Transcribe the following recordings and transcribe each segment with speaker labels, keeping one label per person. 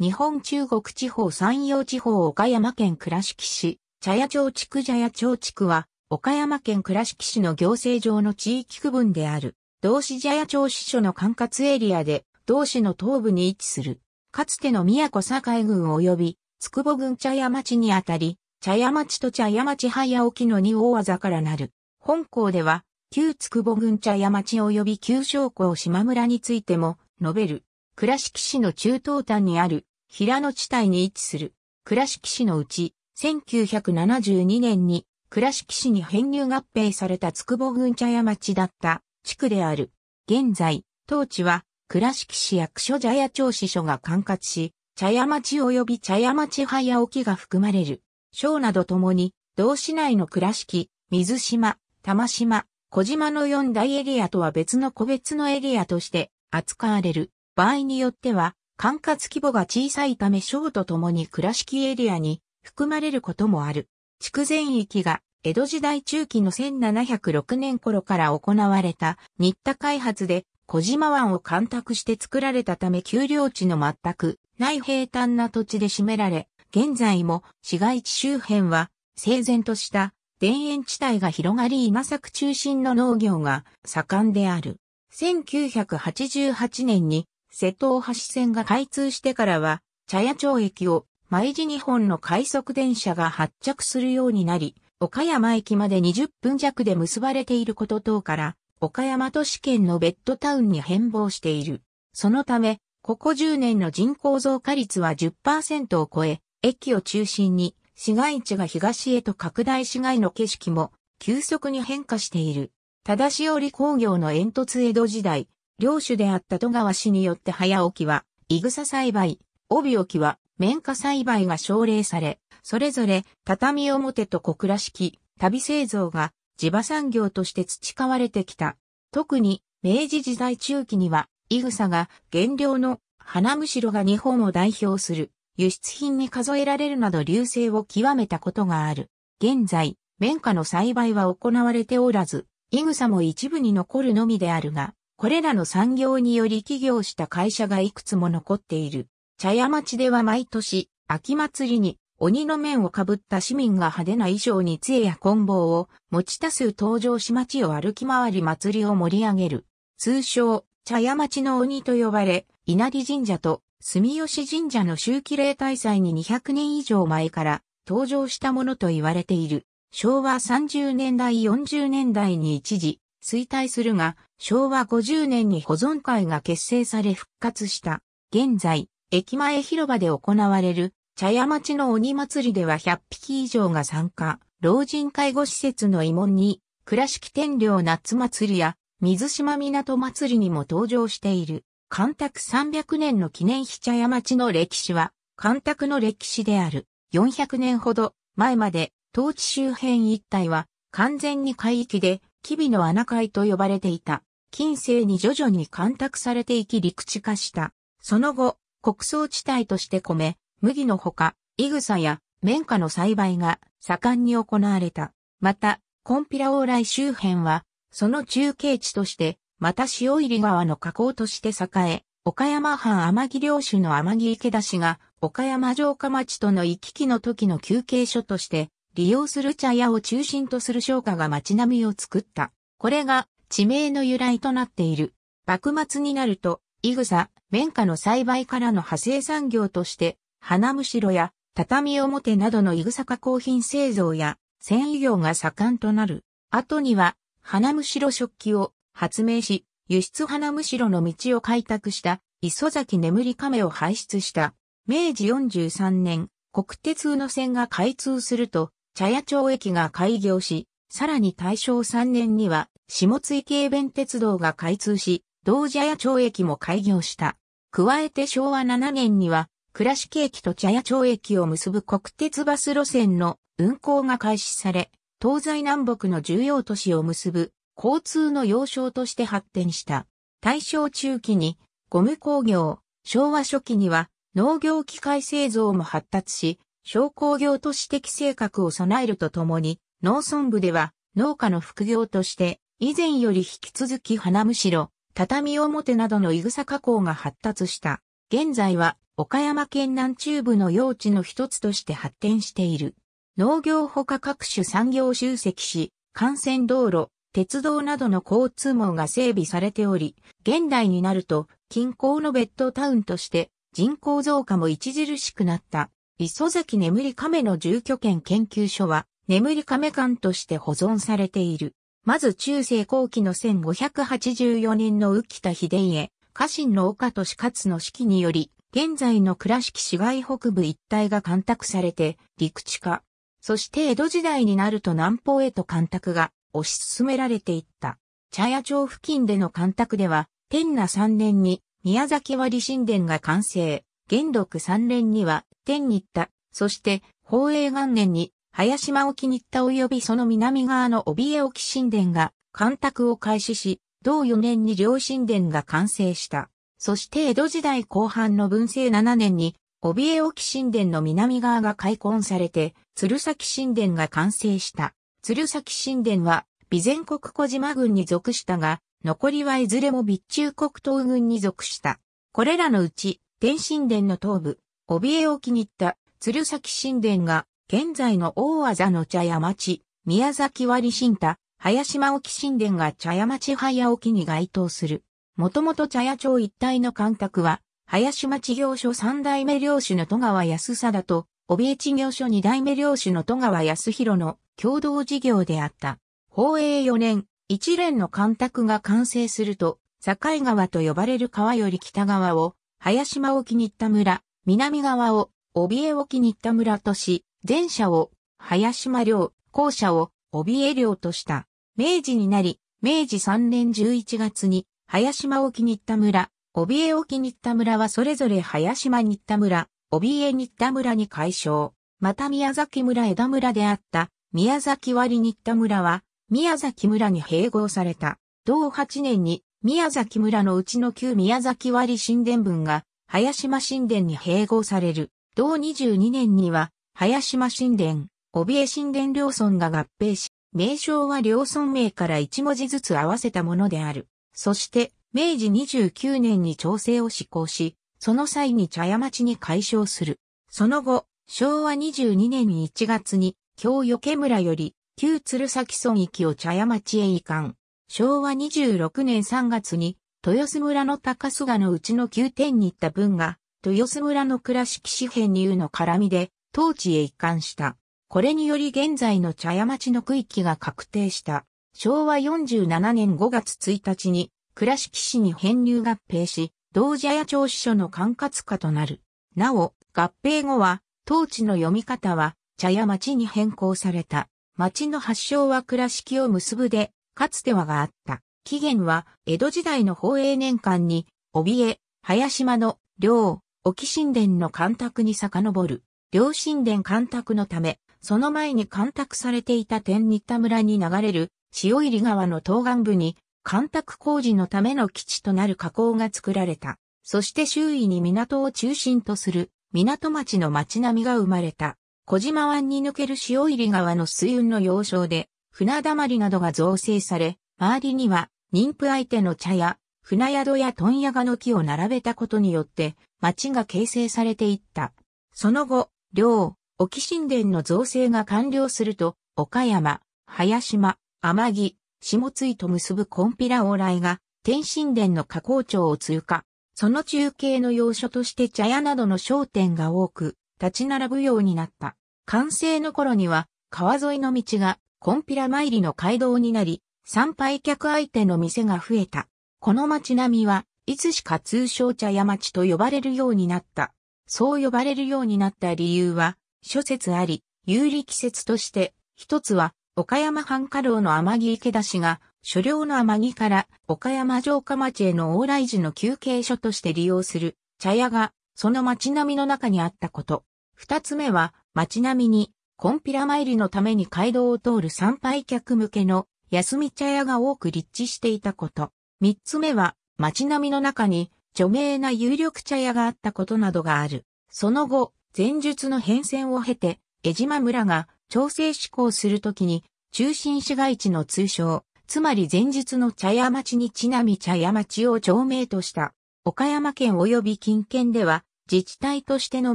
Speaker 1: 日本中国地方山陽地方岡山県倉敷市、茶屋町地区茶屋町地区は、岡山県倉敷市の行政上の地域区分である、同市茶屋町支所の管轄エリアで、同市の東部に位置する、かつての宮古境郡及び、つくぼ郡茶屋町にあたり、茶屋町と茶屋町早沖の二大技からなる。本校では、旧つくぼ郡茶屋町及び旧商校島村についても、述べる。倉敷市の中東端にある平野地帯に位置する倉敷市のうち、1972年に倉敷市に編入合併された筑保郡茶屋町だった地区である。現在、当地は倉敷市役所茶屋町支所が管轄し、茶屋町及び茶屋町早沖が含まれる。省などともに、同市内の倉敷、水島、玉島、小島の四大エリアとは別の個別のエリアとして扱われる。場合によっては、管轄規模が小さいため省と共に倉敷エリアに含まれることもある。筑前域が江戸時代中期の1706年頃から行われた新田開発で小島湾を干拓して作られたため丘陵地の全くない平坦な土地で占められ、現在も市街地周辺は整然とした田園地帯が広がり稲作中心の農業が盛んである。1988年に瀬戸大橋線が開通してからは、茶屋町駅を毎時日本の快速電車が発着するようになり、岡山駅まで20分弱で結ばれていること等から、岡山都市圏のベッドタウンに変貌している。そのため、ここ10年の人口増加率は10%を超え、駅を中心に市街地が東へと拡大市街の景色も急速に変化している。ただしより工業の煙突江戸時代、領主であった戸川氏によって早起きは、イグサ栽培、帯置きは、綿花栽培が奨励され、それぞれ畳表と小倉式、旅製造が地場産業として培われてきた。特に明治時代中期には、イグサが原料の花むしろが日本を代表する輸出品に数えられるなど流星を極めたことがある。現在、綿花の栽培は行われておらず、イグサも一部に残るのみであるが、これらの産業により起業した会社がいくつも残っている。茶屋町では毎年、秋祭りに鬼の面をかぶった市民が派手な衣装に杖や棍棒を持ち多数登場し町を歩き回り祭りを盛り上げる。通称、茶屋町の鬼と呼ばれ、稲荷神社と住吉神社の周期例大祭に200年以上前から登場したものと言われている。昭和30年代40年代に一時、衰退するが、昭和50年に保存会が結成され復活した。現在、駅前広場で行われる、茶屋町の鬼祭りでは100匹以上が参加、老人介護施設の慰問に、倉敷天領夏祭りや、水島港祭りにも登場している。干拓300年の記念碑茶屋町の歴史は、干拓の歴史である。400年ほど前まで、当地周辺一帯は、完全に海域で、機微の穴海と呼ばれていた。近世に徐々に干拓されていき陸地化した。その後、穀倉地帯として米、麦のほか、イグサや綿花の栽培が盛んに行われた。また、コンピラ往来周辺は、その中継地として、また塩入り川の河口として栄え、岡山藩天城領主の天城池田氏が、岡山城下町との行き来の時の休憩所として、利用する茶屋を中心とする商家が街並みを作った。これが地名の由来となっている。幕末になると、イグサ、綿花の栽培からの派生産業として、花むしろや畳表などのイグサ加工品製造や繊維業が盛んとなる。後には、花むしろ食器を発明し、輸出花むしろの道を開拓した磯崎眠り亀を排出した。明治43年、国鉄の線が開通すると、茶屋町駅が開業し、さらに大正3年には下津池江弁鉄道が開通し、同茶屋町駅も開業した。加えて昭和7年には倉敷駅と茶屋町駅を結ぶ国鉄バス路線の運行が開始され、東西南北の重要都市を結ぶ交通の要衝として発展した。大正中期にゴム工業、昭和初期には農業機械製造も発達し、商工業都市的性格を備えるとともに、農村部では農家の副業として、以前より引き続き花むしろ、畳表などのいグサ加工が発達した。現在は岡山県南中部の用地の一つとして発展している。農業ほか各種産業集積し、幹線道路、鉄道などの交通網が整備されており、現代になると近郊のベッドタウンとして人口増加も著しくなった。磯崎眠り亀の住居圏研究所は、眠り亀館として保存されている。まず中世後期の1584年の浮田秀家、家臣の岡利勝の指揮により、現在の倉敷市街北部一帯が干拓されて、陸地化。そして江戸時代になると南方へと干拓が推し進められていった。茶屋町付近での干拓では、天那3年に宮崎割神殿が完成。元禄三連には天っ田、そして宝永元年に林間沖っ田及びその南側の帯江沖神殿が干拓を開始し、同四年に両神殿が完成した。そして江戸時代後半の文政七年に、帯江沖神殿の南側が開墾されて、鶴崎神殿が完成した。鶴崎神殿は、備前国小島軍に属したが、残りはいずれも備中国東軍に属した。これらのうち、天神殿の東部、帯江を気に入った鶴崎神殿が、現在の大技の茶屋町、宮崎割新田、林間沖神殿が茶屋町早沖に該当する。もともと茶屋町一帯の干拓は、林町行所三代目領主の戸川康貞と、帯江地行所二代目領主の戸川康弘の共同事業であった。宝永4年、一連の干拓が完成すると、境川と呼ばれる川より北側を林間沖気にった村、南側を、帯江沖気にった村とし、前者を、林間領、後者を、帯江領とした。明治になり、明治3年11月に、林間沖気にった村、帯江沖気にった村はそれぞれ林島新田村、帯江新田村に解消。また宮崎村枝村であった、宮崎割新田村は、宮崎村に併合された。同8年に宮崎村のうちの旧宮崎割神殿分が、早島神殿に併合される。同22年には、早島神殿、帯江神殿両村が合併し、名称は両村名から一文字ずつ合わせたものである。そして、明治29年に調整を施行し、その際に茶屋町に解消する。その後、昭和22年1月に、京余家村より、旧鶴崎村域を茶屋町へ移管。昭和26年3月に、豊洲村の高須賀のうちの宮点に行った分が、豊洲村の倉敷市編入の絡みで、当地へ一貫した。これにより現在の茶屋町の区域が確定した。昭和47年5月1日に、倉敷市に編入合併し、同茶屋町支所の管轄下となる。なお、合併後は、当地の読み方は、茶屋町に変更された。町の発祥は倉敷を結ぶで、かつてはがあった。起源は、江戸時代の宝永年間に、帯江、林間の、両、沖神殿の干拓に遡る。両神殿干拓のため、その前に干拓されていた天日田村に流れる、潮入川の東岸部に、干拓工事のための基地となる河口が作られた。そして周囲に港を中心とする、港町の町並みが生まれた。小島湾に抜ける潮入川の水運の要衝で、船だまりなどが造成され、周りには妊婦相手の茶屋、船宿や問屋がの木を並べたことによって町が形成されていった。その後、両、沖神殿の造成が完了すると、岡山、林島、天城、下津井と結ぶコンピラ往来が天神殿の河口町を通過。その中継の要所として茶屋などの商店が多く、立ち並ぶようになった。完成の頃には、川沿いの道がコンピラ参りの街道になり、参拝客相手の店が増えた。この街並みは、いつしか通称茶屋町と呼ばれるようになった。そう呼ばれるようになった理由は、諸説あり、有利季節として、一つは、岡山藩家老の天城池田氏が、所領の天城から岡山城下町への往来時の休憩所として利用する茶屋が、その町並みの中にあったこと。二つ目は、町並みにコンピラ参りのために街道を通る参拝客向けの休み茶屋が多く立地していたこと。三つ目は、街並みの中に著名な有力茶屋があったことなどがある。その後、前述の変遷を経て、江島村が調整施行するときに、中心市街地の通称、つまり前述の茶屋町にちなみ茶屋町を町名とした。岡山県及び近県では、自治体としての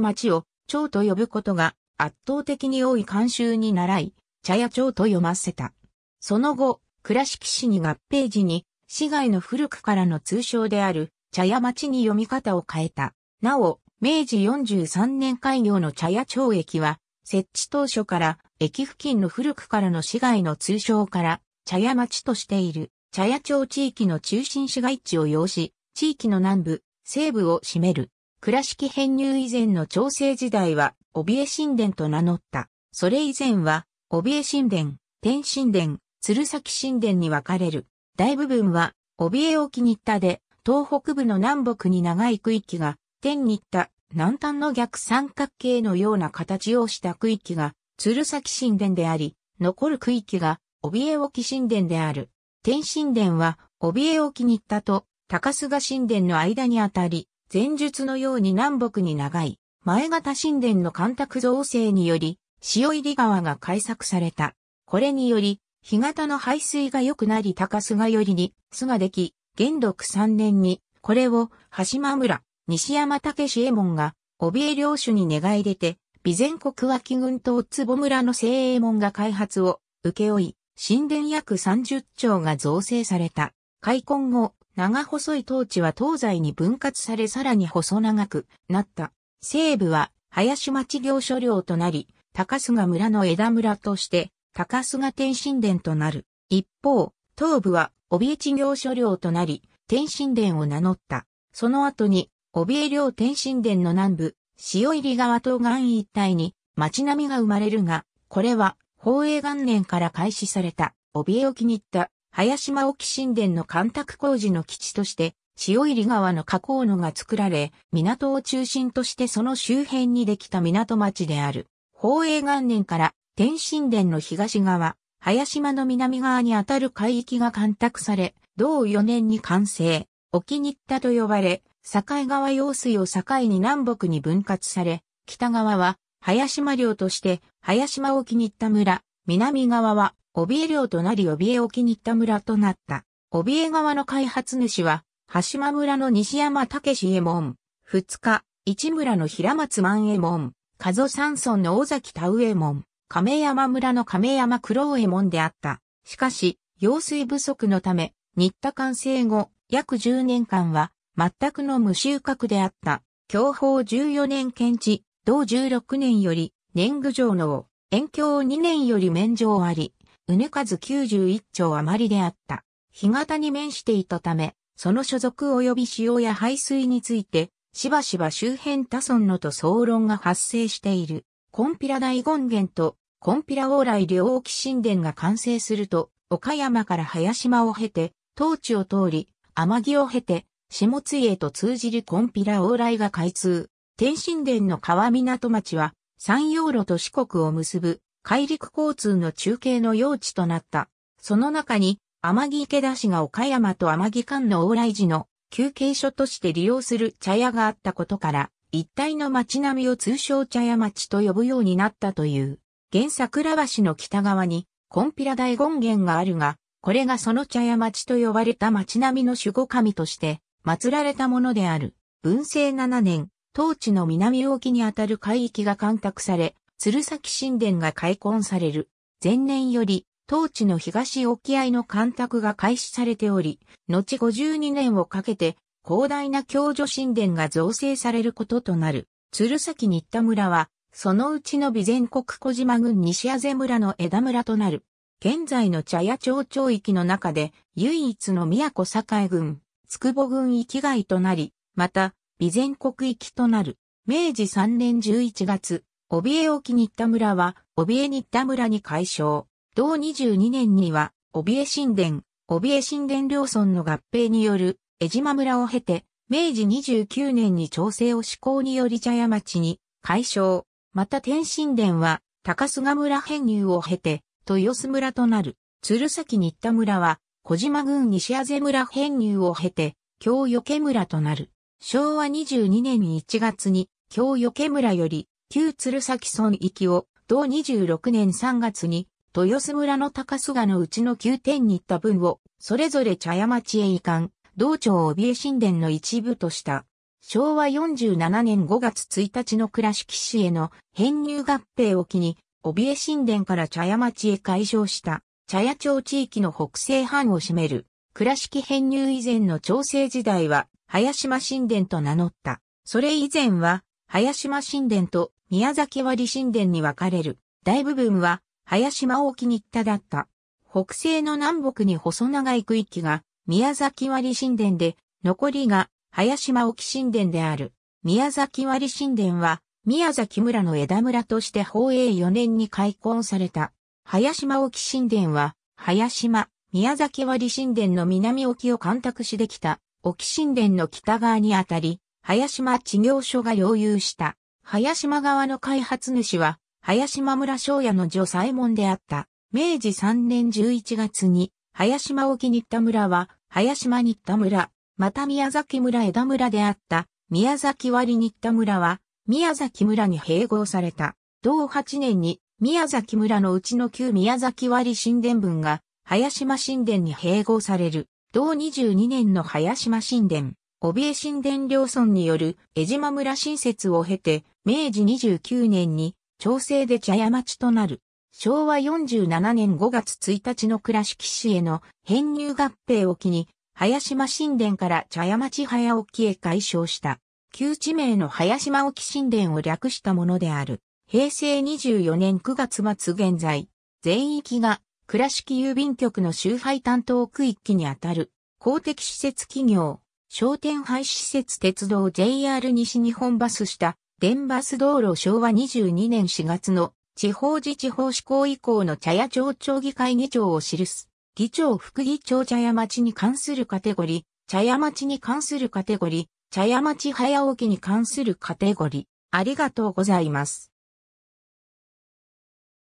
Speaker 1: 町を町と呼ぶことが圧倒的に多い慣習に習い、茶屋町と読ませた。その後、倉敷市に合併時に、市外の古くからの通称である、茶屋町に読み方を変えた。なお、明治43年開業の茶屋町駅は、設置当初から駅付近の古くからの市街の通称から茶屋町としている茶屋町地域の中心市街地を要し、地域の南部、西部を占める。倉敷編入以前の調整時代はオビエ神殿と名乗った。それ以前は、オビエ神殿、天神殿、鶴崎神殿に分かれる。大部分は、オビエ沖ったで、東北部の南北に長い区域が、天に行った、南端の逆三角形のような形をした区域が、鶴崎神殿であり、残る区域が、帯江沖神殿である。天神殿は、帯江沖ったと、高須賀神殿の間にあたり、前述のように南北に長い、前型神殿の干拓造成により、潮入川が開削された。これにより、干潟の排水が良くなり高須寄りに巣ができ、元禄3年に、これを、橋間村、西山武志衛門が、怯江領主に願い出て、備前国脇郡島坪村の聖鋭門が開発を、請負い、神殿約30丁が造成された。開墾後、長細い当地は東西に分割されさらに細長くなった。西部は林町行所領となり、高須賀村の枝村として、高須賀天神殿となる。一方、東部は帯地行所領となり、天神殿を名乗った。その後に、帯江領天神殿の南部、潮入川東岸一帯に町並みが生まれるが、これは、宝永元年から開始された、帯江を気に入った、林間沖神殿の干拓工事の基地として、塩入川の河口野が作られ、港を中心としてその周辺にできた港町である。宝永元年から天神殿の東側、林間の南側にあたる海域が干拓され、同4年に完成、沖日田と呼ばれ、境川用水を境に南北に分割され、北側は林間領として林間沖日田村、南側は帯江領となり帯江沖日田村となった。帯江川の開発主は橋間村の西山武志右衛門、二日、市村の平松万右衛門、加須山村の尾崎田右衛門、亀山村の亀山黒右衛門であった。しかし、用水不足のため、新田完成後、約10年間は、全くの無収穫であった。享保14年検知、同16年より、年貢上納、遠境2年より免上あり、うぬ数91丁余りであった。日潟に面していたため、その所属及び使用や排水について、しばしば周辺多村のと総論が発生している。コンピラ大権現とコンピラ往来両沖神殿が完成すると、岡山から林間を経て、当地を通り、天城を経て、下津へと通じるコンピラ往来が開通。天神殿の川港町は、山陽路と四国を結ぶ、海陸交通の中継の用地となった。その中に、天城池田市が岡山と天城間の往来時の休憩所として利用する茶屋があったことから、一帯の町並みを通称茶屋町と呼ぶようになったという。現桜橋の北側に、コンピラ大権現があるが、これがその茶屋町と呼ばれた町並みの守護神として、祀られたものである。文政7年、当地の南沖にあたる海域が干拓され、鶴崎神殿が開墾される。前年より、当地の東沖合の干拓が開始されており、後52年をかけて広大な共助神殿が造成されることとなる。鶴崎新田村は、そのうちの備前国小島郡西あぜ村の枝村となる。現在の茶屋町町域の中で唯一の都境郡、筑後郡域外となり、また、備前国域となる。明治3年11月、帯江沖新田村は、帯江新田村に改称。同22年には、帯江神殿、帯江神殿両村の合併による江島村を経て、明治29年に調整を施行により茶屋町に解消。また天神殿は高須賀村編入を経て豊洲村となる。鶴崎新田村は小島郡西あぜ村編入を経て京余村となる。昭和22年1月に京余村より旧鶴崎村域を同26年3月に豊洲村の高須賀のうちの9点に行った分を、それぞれ茶屋町へ移管、道庁帯江神殿の一部とした。昭和47年5月1日の倉敷市への編入合併を機に、帯江神殿から茶屋町へ解消した、茶屋町地域の北西半を占める、倉敷編入以前の調整時代は、林島神殿と名乗った。それ以前は、林島神殿と宮崎割神殿に分かれる。大部分は、林間沖に行だった。北西の南北に細長い区域が宮崎割神殿で、残りが林間沖神殿である。宮崎割神殿は宮崎村の枝村として宝永4年に開墾された。林間沖神殿は林間、宮崎割神殿の南沖を干拓しできた沖神殿の北側にあたり、林間地業所が領有した。林間側の開発主は林間村昭也の女左衛門であった。明治3年11月に、林間沖新田村は、林間新田村、また宮崎村枝村であった。宮崎割新田村は、宮崎村に併合された。同8年に、宮崎村のうちの旧宮崎割新田分が、林間新田に併合される。同22年の林間新田、帯江新田両村による江島村新設を経て、明治29年に調整で茶屋町となる。昭和47年5月1日の倉敷市への編入合併を機に、林島神殿から茶屋町早沖へ改称した。旧地名の林間沖神殿を略したものである。平成24年9月末現在、全域が倉敷郵便局の集配担当区域にあたる公的施設企業、商店廃止施設鉄道 JR 西日本バスした電バス道路昭和22年4月の地方自治法施行以降の茶屋町町議会議長を記す。議長副議長茶屋町に関するカテゴリー、茶屋町に関するカテゴリー、茶屋町早起きに関するカテゴリー。ありがとうございます。